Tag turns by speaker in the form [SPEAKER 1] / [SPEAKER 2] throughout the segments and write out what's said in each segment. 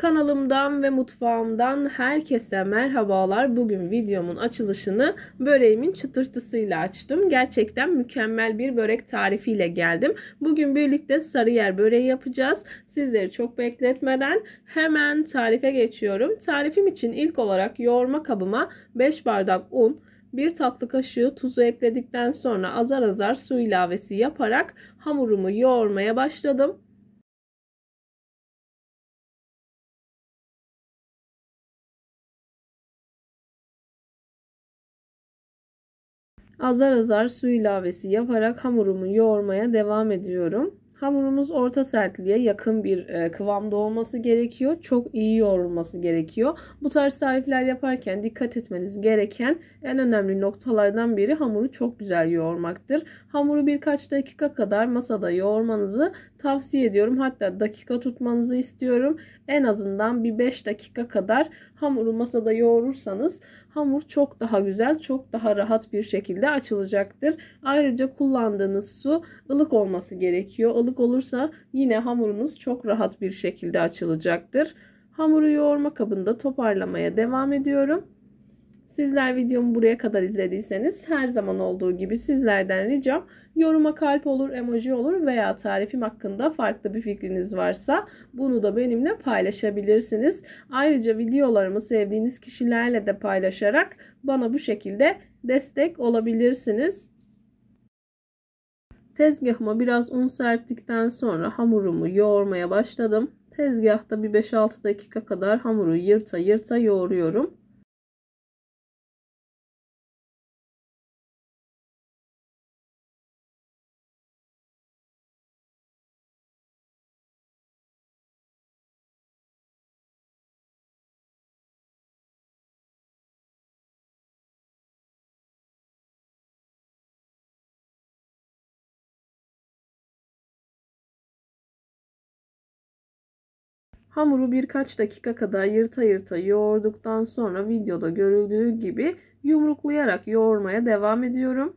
[SPEAKER 1] Kanalımdan ve mutfağımdan herkese merhabalar. Bugün videomun açılışını böreğimin çıtırtısıyla açtım. Gerçekten mükemmel bir börek tarifiyle geldim. Bugün birlikte sarıyer böreği yapacağız. Sizleri çok bekletmeden hemen tarife geçiyorum. Tarifim için ilk olarak yoğurma kabıma 5 bardak un, 1 tatlı kaşığı
[SPEAKER 2] tuzu ekledikten sonra azar azar su ilavesi yaparak hamurumu yoğurmaya başladım. Azar azar su ilavesi yaparak hamurumu yoğurmaya devam ediyorum. Hamurumuz
[SPEAKER 1] orta sertliğe yakın bir e, kıvamda olması gerekiyor. Çok iyi yoğrulması gerekiyor. Bu tarz tarifler yaparken dikkat etmeniz gereken en önemli noktalardan biri hamuru çok güzel yoğurmaktır. Hamuru birkaç dakika kadar masada yoğurmanızı tavsiye ediyorum. Hatta dakika tutmanızı istiyorum. En azından bir 5 dakika kadar hamuru masada yoğurursanız hamur çok daha güzel, çok daha rahat bir şekilde açılacaktır. Ayrıca kullandığınız su ılık olması gerekiyor. Ilık olursa yine hamurunuz çok rahat bir şekilde açılacaktır. Hamuru yoğurma kabında toparlamaya devam ediyorum. Sizler videomu buraya kadar izlediyseniz her zaman olduğu gibi sizlerden ricam yoruma kalp olur, emoji olur veya tarifim hakkında farklı bir fikriniz varsa bunu da benimle paylaşabilirsiniz. Ayrıca videolarımı sevdiğiniz kişilerle de paylaşarak bana bu şekilde destek olabilirsiniz. Tezgahıma biraz un serptikten sonra
[SPEAKER 2] hamurumu yoğurmaya başladım. Tezgahta bir 5-6 dakika kadar hamuru yırta yırta yoğuruyorum. Hamuru birkaç dakika kadar yırta yırta
[SPEAKER 1] yoğurduktan sonra videoda görüldüğü gibi yumruklayarak yoğurmaya devam ediyorum.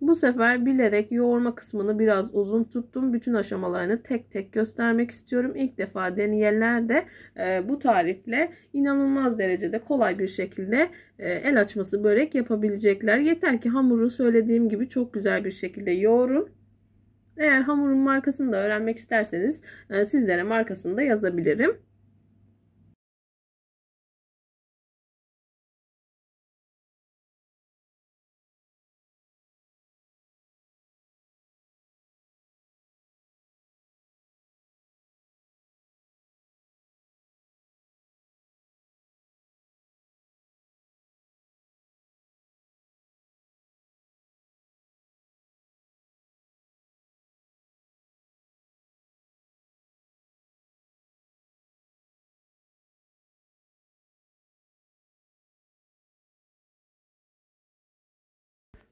[SPEAKER 1] Bu sefer bilerek yoğurma kısmını biraz uzun tuttum. Bütün aşamalarını tek tek göstermek istiyorum. İlk defa deneyenler de e, bu tarifle inanılmaz derecede kolay bir şekilde e, el açması börek yapabilecekler. Yeter ki hamuru söylediğim gibi çok güzel bir şekilde yoğurun. Eğer hamurun
[SPEAKER 2] markasını da öğrenmek isterseniz e, sizlere markasını da yazabilirim.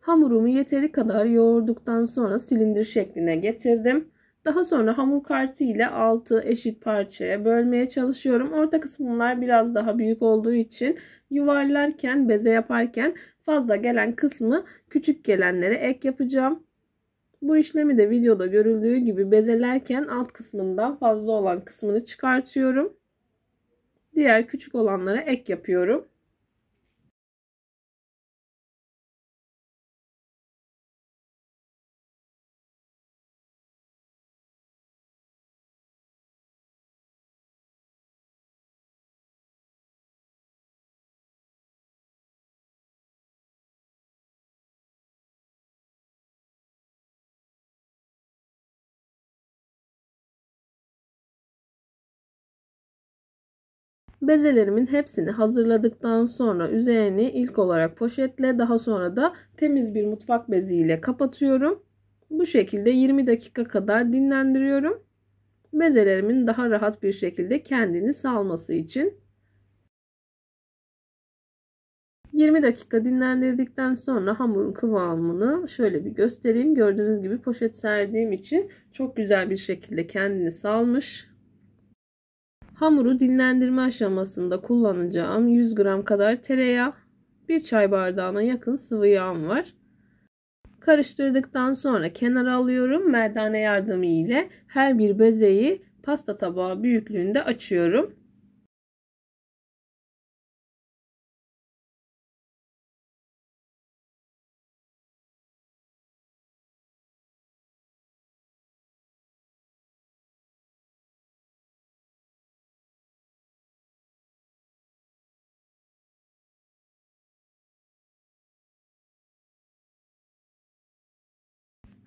[SPEAKER 2] Hamurumu yeteri kadar yoğurduktan sonra silindir şekline getirdim.
[SPEAKER 1] Daha sonra hamur kartı ile 6 eşit parçaya bölmeye çalışıyorum. Orta kısımlar biraz daha büyük olduğu için yuvarlarken, beze yaparken fazla gelen kısmı küçük gelenlere ek yapacağım. Bu işlemi de videoda görüldüğü gibi bezelerken alt kısmından fazla olan kısmını çıkartıyorum.
[SPEAKER 2] Diğer küçük olanlara ek yapıyorum. Bezelerimin hepsini hazırladıktan sonra üzerini ilk olarak poşetle daha sonra
[SPEAKER 1] da temiz bir mutfak beziyle kapatıyorum. Bu şekilde 20 dakika kadar dinlendiriyorum. Bezelerimin daha rahat bir şekilde kendini salması için 20 dakika dinlendirdikten sonra hamurun kıvamını şöyle bir göstereyim. Gördüğünüz gibi poşet serdiğim için çok güzel bir şekilde kendini salmış. Hamuru dinlendirme aşamasında kullanacağım 100 gram kadar tereyağı, 1 çay bardağına yakın sıvı yağım var. Karıştırdıktan sonra kenara alıyorum. Merdane yardımı
[SPEAKER 2] ile her bir bezeyi pasta tabağı büyüklüğünde açıyorum.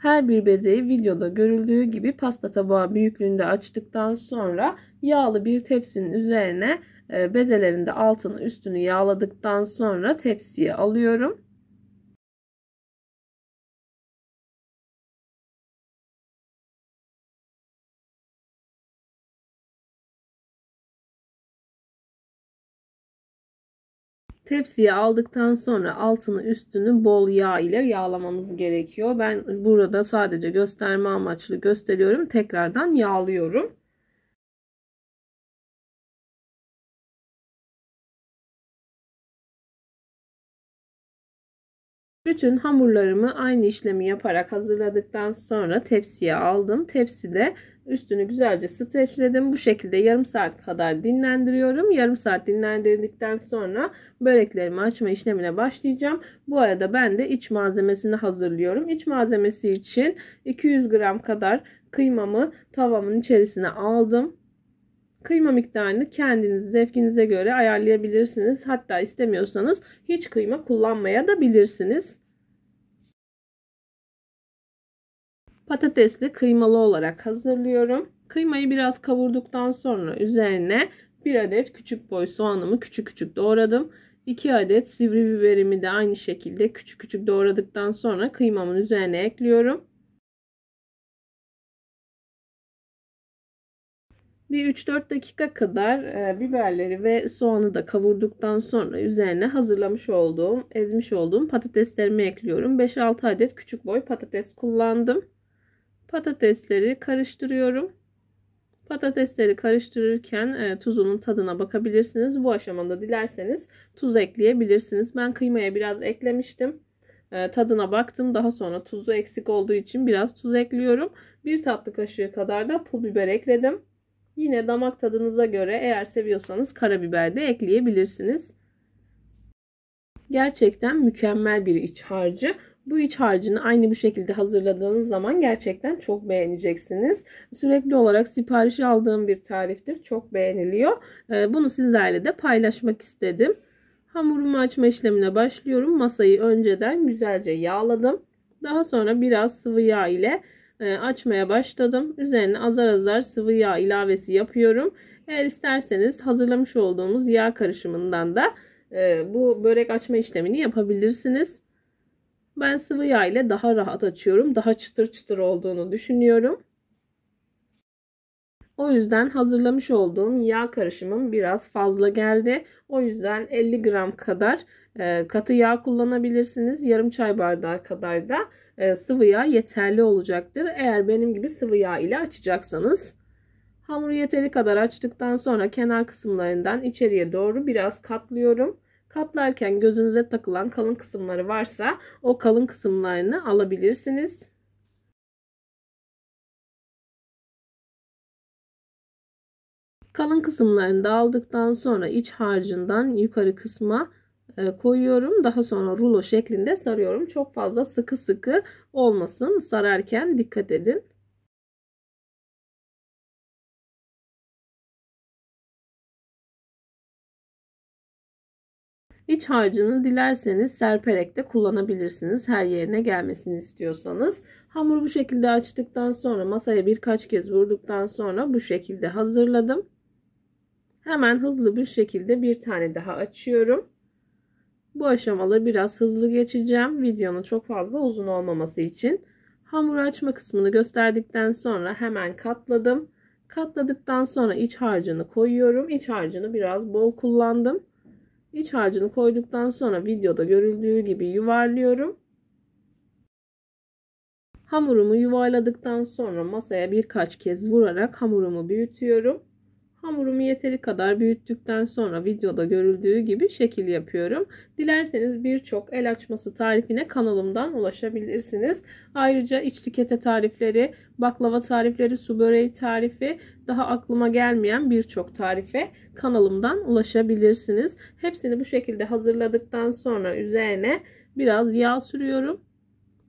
[SPEAKER 2] Her bir bezeyi videoda görüldüğü gibi
[SPEAKER 1] pasta tabağı büyüklüğünde açtıktan sonra yağlı bir tepsinin üzerine
[SPEAKER 2] e, bezelerin de altını üstünü yağladıktan sonra tepsiye alıyorum. Tepsiye aldıktan sonra altını üstünü
[SPEAKER 1] bol yağ ile yağlamanız gerekiyor. Ben burada sadece gösterme amaçlı gösteriyorum.
[SPEAKER 2] Tekrardan yağlıyorum. Bütün hamurlarımı aynı işlemi yaparak hazırladıktan sonra tepsiye aldım.
[SPEAKER 1] Tepside Üstünü güzelce streçledim. Bu şekilde yarım saat kadar dinlendiriyorum. Yarım saat dinlendirdikten sonra böreklerimi açma işlemine başlayacağım. Bu arada ben de iç malzemesini hazırlıyorum. İç malzemesi için 200 gram kadar kıymamı tavamın içerisine aldım. Kıyma miktarını kendiniz zevkinize göre ayarlayabilirsiniz. Hatta istemiyorsanız hiç kıyma kullanmaya da bilirsiniz. patatesli kıymalı olarak hazırlıyorum. Kıymayı biraz kavurduktan sonra üzerine 1 adet küçük boy soğanımı küçük küçük doğradım. 2 adet sivri biberimi de aynı şekilde küçük
[SPEAKER 2] küçük doğradıktan sonra kıymamın üzerine ekliyorum. Bir 3-4 dakika kadar e, biberleri
[SPEAKER 1] ve soğanı da kavurduktan sonra üzerine hazırlamış olduğum, ezmiş olduğum patateslerimi ekliyorum. 5-6 adet küçük boy patates kullandım. Patatesleri karıştırıyorum. Patatesleri karıştırırken e, tuzunun tadına bakabilirsiniz. Bu aşamada dilerseniz tuz ekleyebilirsiniz. Ben kıymaya biraz eklemiştim. E, tadına baktım. Daha sonra tuzu eksik olduğu için biraz tuz ekliyorum. Bir tatlı kaşığı kadar da pul biber ekledim. Yine damak tadınıza göre eğer seviyorsanız karabiber de ekleyebilirsiniz. Gerçekten mükemmel bir iç harcı. Bu iç harcını aynı bu şekilde hazırladığınız zaman gerçekten çok beğeneceksiniz. Sürekli olarak siparişi aldığım bir tariftir. Çok beğeniliyor. Ee, bunu sizlerle de paylaşmak istedim. Hamurumu açma işlemine başlıyorum. Masayı önceden güzelce yağladım. Daha sonra biraz sıvı yağ ile e, açmaya başladım. Üzerine azar azar sıvı yağ ilavesi yapıyorum. Eğer isterseniz hazırlamış olduğumuz yağ karışımından da e, bu börek açma işlemini yapabilirsiniz. Ben sıvı yağ ile daha rahat açıyorum. Daha çıtır çıtır olduğunu düşünüyorum. O yüzden hazırlamış olduğum yağ karışımım biraz fazla geldi. O yüzden 50 gram kadar e, katı yağ kullanabilirsiniz. Yarım çay bardağı kadar da e, sıvı yağ yeterli olacaktır. Eğer benim gibi sıvı yağ ile açacaksanız. Hamuru yeteri kadar açtıktan sonra kenar kısımlarından içeriye doğru biraz katlıyorum. Katlarken gözünüze takılan kalın kısımları varsa
[SPEAKER 2] o kalın kısımlarını alabilirsiniz. Kalın kısımlarını da aldıktan sonra
[SPEAKER 1] iç harcından yukarı kısma e, koyuyorum. Daha sonra rulo şeklinde sarıyorum.
[SPEAKER 2] Çok fazla sıkı sıkı olmasın. Sararken dikkat edin. İç harcını dilerseniz serperek de kullanabilirsiniz
[SPEAKER 1] her yerine gelmesini istiyorsanız. Hamuru bu şekilde açtıktan sonra masaya birkaç kez vurduktan sonra bu şekilde hazırladım. Hemen hızlı bir şekilde bir tane daha açıyorum. Bu aşamaları biraz hızlı geçeceğim. Videonun çok fazla uzun olmaması için. Hamuru açma kısmını gösterdikten sonra hemen katladım. Katladıktan sonra iç harcını koyuyorum. İç harcını biraz bol kullandım. İç harcını koyduktan sonra videoda görüldüğü gibi yuvarlıyorum. Hamurumu yuvarladıktan sonra masaya birkaç kez vurarak hamurumu büyütüyorum. Hamurumu yeteri kadar büyüttükten sonra videoda görüldüğü gibi şekil yapıyorum. Dilerseniz birçok el açması tarifine kanalımdan ulaşabilirsiniz. Ayrıca içli kete tarifleri, baklava tarifleri, su böreği tarifi, daha aklıma gelmeyen birçok tarife kanalımdan ulaşabilirsiniz. Hepsini bu şekilde hazırladıktan sonra üzerine biraz yağ sürüyorum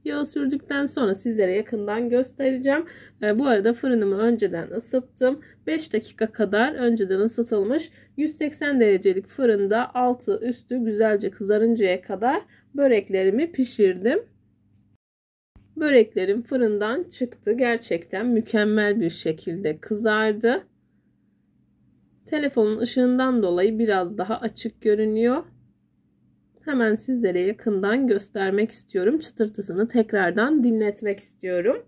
[SPEAKER 1] Yağı sürdükten sonra sizlere yakından göstereceğim. E, bu arada fırınımı önceden ısıttım. 5 dakika kadar önceden ısıtılmış 180 derecelik fırında altı üstü güzelce kızarıncaya kadar böreklerimi pişirdim. Böreklerim fırından çıktı. Gerçekten mükemmel bir şekilde kızardı. Telefonun ışığından dolayı biraz daha açık görünüyor hemen sizlere yakından göstermek istiyorum. Çıtırtısını tekrardan dinletmek istiyorum.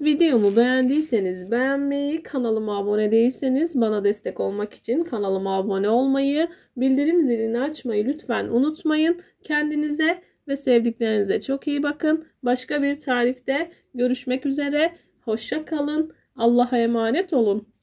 [SPEAKER 1] Videomu beğendiyseniz beğenmeyi, kanalıma abone değilseniz bana destek olmak için kanalıma abone olmayı, bildirim zilini açmayı lütfen unutmayın. Kendinize ve sevdiklerinize çok iyi bakın. Başka bir tarifte görüşmek üzere. Hoşça kalın. Allah'a emanet olun.